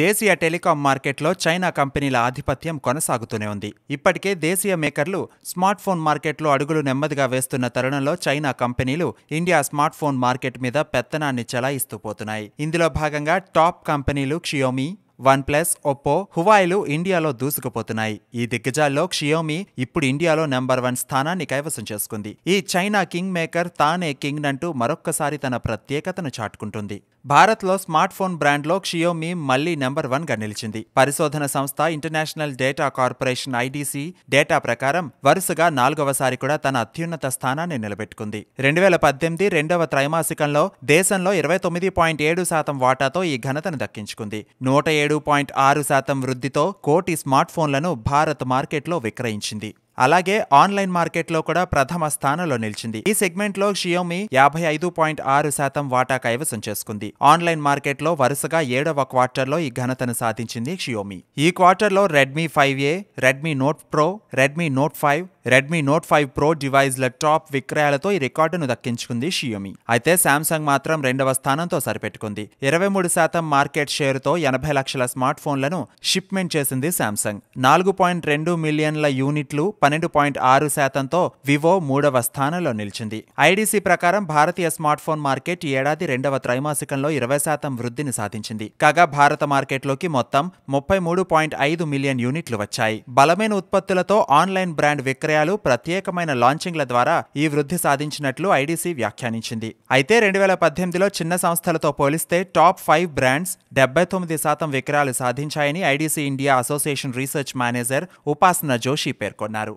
దేశీయ టెలికాం మార్కెట్లో చైనా కంపెనీల ఆధిపత్యం కొనసాగుతూనే ఉంది ఇప్పటికే దేశీయ మేకర్లు స్మార్ట్ ఫోన్ మార్కెట్లో అడుగులు నెమ్మదిగా వేస్తున్న తరుణంలో చైనా కంపెనీలు ఇండియా స్మార్ట్ ఫోన్ మార్కెట్ మీద పెత్తనాన్ని చెలాయిస్తూ పోతున్నాయి ఇందులో భాగంగా టాప్ కంపెనీలు క్షియోమి వన్ ప్లస్ ఒప్పో హువాయిలు ఇండియాలో దూసుకుపోతున్నాయి ఈ దిగ్గజాల్లో క్షియోమి ఇప్పుడు ఇండియాలో నెంబర్ వన్ స్థానాన్ని కైవసం చేసుకుంది ఈ చైనా కింగ్ మేకర్ తానే కింగ్ అంటూ మరొక్కసారి తన ప్రత్యేకతను చాటుకుంటుంది భారత్లో స్మార్ట్ ఫోన్ బ్రాండ్లో క్షియోమీ మళ్లీ నెంబర్ వన్గా నిలిచింది పరిశోధన సంస్థ International Data Corporation IDC data ప్రకారం వరుసగా నాలుగవసారి కూడా తన అత్యున్నత స్థానాన్ని నిలబెట్టుకుంది రెండు వేల పద్దెనిమిది రెండవ త్రైమాసికంలో దేశంలో ఇరవై తొమ్మిది పాయింట్ ఏడు శాతం వాటాతో ఈ ఘనతను దక్కించుకుంది నూట ఏడు పాయింట్ ఆరు శాతం వృద్ధితో కోటి స్మార్ట్ ఫోన్లను భారత్ మార్కెట్లో విక్రయించింది అలాగే ఆన్లైన్ మార్కెట్లో కూడా ప్రథమ స్థానంలో నిలిచింది ఈ సెగ్మెంట్లో షియోమి యాభై ఐదు పాయింట్ ఆరు శాతం వాటా కైవసం చేసుకుంది ఆన్లైన్ మార్కెట్లో వరుసగా ఏడవ క్వార్టర్లో ఈ ఘనతను సాధించింది షియోమి ఈ క్వార్టర్లో Redmi five A Redmi Note Pro Redmi Note five Redmi Note five Pro డివైజ్ల టాప్ విక్రయాలతో ఈ రికార్డును దక్కించుకుంది షియోమి అయితే శాంసంగ్ మాత్రం రెండవ స్థానంతో సరిపెట్టుకుంది ఇరవై మూడు శాతం మార్కెట్ షేరుతో ఎనభై లక్షల స్మార్ట్ ఫోన్లను షిప్మెంట్ చేసింది శాంసంగ్ నాలుగు పాయింట్ రెండు మిలియన్ల యూనిట్లు పన్నెండు పాయింట్ ఆరు శాతంతో వివో మూడవ స్థానంలో నిలిచింది ఐడీసీ ప్రకారం భారతీయ స్మార్ట్ ఫోన్ మార్కెట్ ఈ ఏడాది రెండవ త్రైమాసికంలో ఇరవై శాతం వృద్ధిని సాధించింది కాగా భారత మార్కెట్లోకి మొత్తం ముప్పై మూడు పాయింట్ ఐదు మిలియన్ యూనిట్లు వచ్చాయి బలమైన ఉత్పత్తులతో ఆన్లైన్ బ్రాండ్ విక్రయ ప్రయోగాలు ప్రత్యేకమైన లాంచింగ్ల ద్వారా ఈ వృద్ధి సాధించినట్లు ఐడీసీ వ్యాఖ్యానించింది అయితే రెండు వేల పద్దెనిమిదిలో చిన్న సంస్థలతో పోలిస్తే టాప్ ఫైవ్ బ్రాండ్స్ డెబ్బై తొమ్మిది శాతం విక్రయాలు సాధించాయని IDC India Association Research Manager Upasana Joshi పేర్కొన్నారు